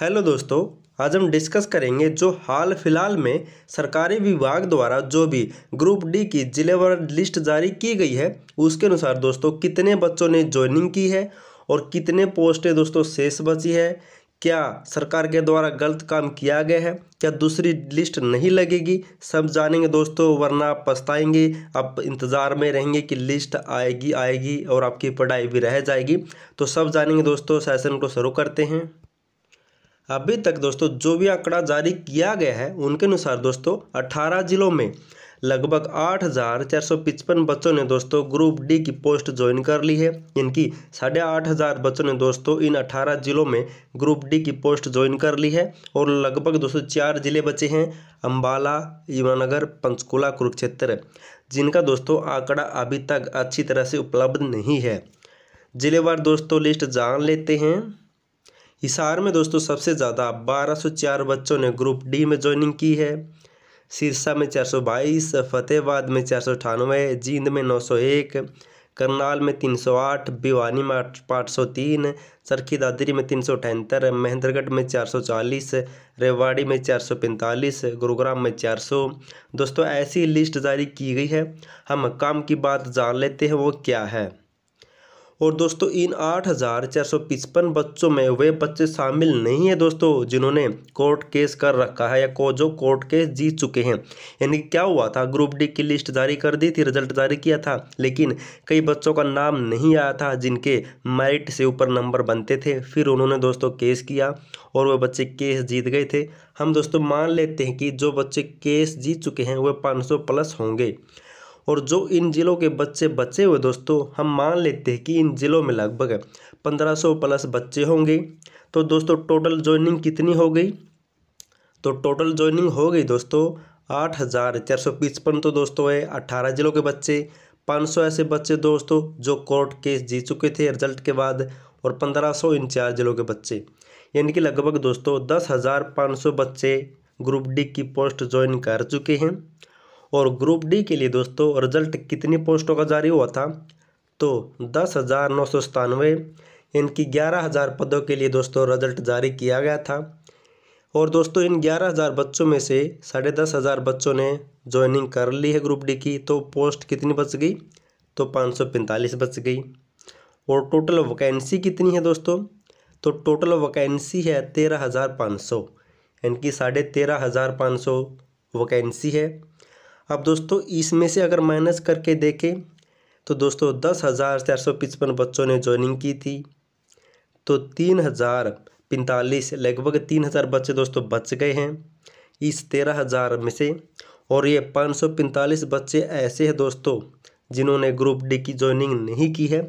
hello दोस्तों आज हम डिस्कस करेंगे जो हाल फिलहाल में सरकारी विभाग द्वारा जो भी ग्रुप डी की जिलेवार लिस्ट जारी की गई है उसके अनुसार दोस्तों कितने बच्चों ने ज्वाइनिंग की है और कितने पोस्टें दोस्तों शेष बची है क्या सरकार के द्वारा गलत काम किया गया है क्या दूसरी लिस्ट नहीं लगेगी सब जानेंगे दोस्तों वरना आप पछताएंगे आप इंतज़ार में रहेंगे कि लिस्ट आएगी आएगी और आपकी पढ़ाई भी रह जाएगी तो सब जानेंगे दोस्तों सेशन को शुरू करते हैं अभी तक दोस्तों जो भी आंकड़ा जारी किया गया है उनके अनुसार दोस्तों 18 जिलों में लगभग आठ हज़ार चार सौ पचपन बच्चों ने दोस्तों ग्रुप डी की पोस्ट ज्वाइन कर ली है इनकी साढ़े आठ हज़ार बच्चों ने दोस्तों इन अठारह जिलों में ग्रुप डी की पोस्ट ज्वाइन कर ली है और लगभग दोस्तों चार जिले बचे हैं अम्बाला यमुनानगर पंचकुला कुरुक्षेत्र जिनका दोस्तों आंकड़ा अभी तक अच्छी तरह से उपलब्ध नहीं है जिलेवार दोस्तों लिस्ट जान लेते हैं हिसार में दोस्तों सबसे ज़्यादा 1204 बच्चों ने ग्रुप डी में ज्वाइनिंग की है सिरसा में 422 फतेहाबाद में चार जींद में 901 करनाल में 308 भिवानी में आठ सौ तीन चरखी दादरी में तीन सौ अठहत्तर महेंद्रगढ़ में 440 रेवाड़ी में 445 गुरुग्राम में 400 दोस्तों ऐसी लिस्ट जारी की गई है हम काम की बात जान लेते हैं वो क्या है और दोस्तों इन आठ हज़ार चार सौ पचपन बच्चों में वे बच्चे शामिल नहीं हैं दोस्तों जिन्होंने कोर्ट केस कर रखा है या को जो कोर्ट केस जीत चुके हैं यानी क्या हुआ था ग्रुप डी की लिस्ट जारी कर दी थी रिजल्ट जारी किया था लेकिन कई बच्चों का नाम नहीं आया था जिनके मेरिट से ऊपर नंबर बनते थे फिर उन्होंने दोस्तों केस किया और वह बच्चे केस जीत गए थे हम दोस्तों मान लेते हैं कि जो बच्चे केस जीत चुके हैं वह सौ प्लस होंगे और जो इन ज़िलों के बच्चे बचे हुए दोस्तों हम मान लेते हैं कि इन ज़िलों में लगभग पंद्रह प्लस बच्चे होंगे तो दोस्तों टोटल ज्वाइनिंग कितनी हो गई तो टोटल ज्वाइनिंग हो गई दोस्तों आठ हज़ार चार सौ पचपन तो दोस्तों है अट्ठारह ज़िलों के बच्चे पाँच सौ ऐसे बच्चे दोस्तों जो कोर्ट केस जीत चुके थे रिजल्ट के बाद और पंद्रह सौ इन चार ज़िलों के बच्चे यानी कि लगभग दोस्तों दस हज़ार पाँच सौ बच्चे ग्रुप डी की पोस्ट ज्वाइन कर चुके हैं और ग्रुप डी के लिए दोस्तों रिजल्ट कितनी पोस्टों का जारी हुआ था तो दस हज़ार नौ सौ सतानवे इनकी ग्यारह हज़ार पदों के लिए दोस्तों रिजल्ट जारी किया गया था और दोस्तों इन ग्यारह हज़ार बच्चों में से साढ़े दस हज़ार बच्चों ने ज्वाइनिंग कर ली है ग्रुप डी की तो पोस्ट कितनी बच गई तो पाँच सौ पैंतालीस बच गई और टोटल वैकेंसी कितनी है दोस्तों तो टोटल वैकेंसी है तेरह हज़ार पाँच सौ इनकी साढ़े तेरह हज़ार पाँच सौ वैकेंसी है अब दोस्तों इसमें से अगर माइनस करके देखें तो दोस्तों दस हज़ार चार सौ पचपन बच्चों ने ज्वाइनिंग की थी तो तीन हज़ार पैंतालीस लगभग तीन हज़ार बच्चे दोस्तों बच गए हैं इस तेरह हज़ार में से और ये पाँच सौ पैंतालीस बच्चे ऐसे हैं दोस्तों जिन्होंने ग्रुप डी की ज्वाइनिंग नहीं की है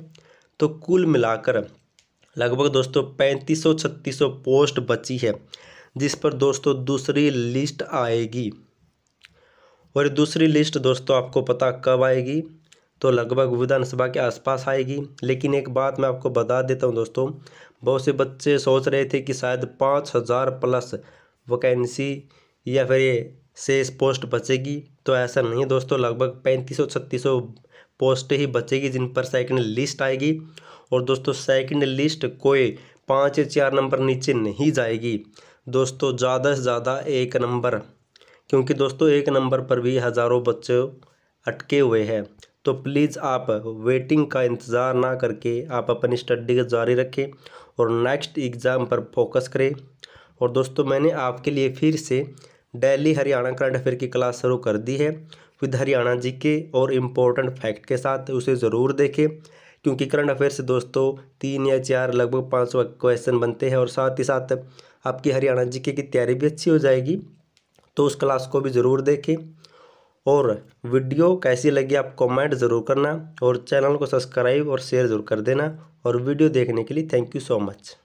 तो कुल मिलाकर लगभग दोस्तों पैंतीस सौ छत्तीस सौ पोस्ट बची है जिस पर दोस्तों दूसरी लिस्ट आएगी और दूसरी लिस्ट दोस्तों आपको पता कब आएगी तो लगभग विधानसभा के आसपास आएगी लेकिन एक बात मैं आपको बता देता हूँ दोस्तों बहुत से बच्चे सोच रहे थे कि शायद पाँच हज़ार प्लस वैकेंसी या फिर ये शेष पोस्ट बचेगी तो ऐसा नहीं है दोस्तों लगभग पैंतीस सौ छत्तीस सौ पोस्ट ही बचेगी जिन पर सेकंड लिस्ट आएगी और दोस्तों सेकंड लिस्ट कोई पाँच या चार नंबर नीचे नहीं जाएगी दोस्तों ज़्यादा से ज़्यादा एक नंबर क्योंकि दोस्तों एक नंबर पर भी हज़ारों बच्चे अटके हुए हैं तो प्लीज़ आप वेटिंग का इंतज़ार ना करके आप अपनी स्टडी जारी रखें और नेक्स्ट एग्ज़ाम पर फोकस करें और दोस्तों मैंने आपके लिए फिर से डेली हरियाणा करंट अफेयर की क्लास शुरू कर दी है विद हरियाणा जी के और इम्पोर्टेंट फैक्ट के साथ उसे ज़रूर देखें क्योंकि करंट अफेयर से दोस्तों तीन या चार लगभग पाँच क्वेश्चन बनते हैं और साथ ही साथ आपकी हरियाणा जी की तैयारी भी अच्छी हो जाएगी तो उस क्लास को भी ज़रूर देखें और वीडियो कैसी लगी आप कमेंट ज़रूर करना और चैनल को सब्सक्राइब और शेयर ज़रूर कर देना और वीडियो देखने के लिए थैंक यू सो मच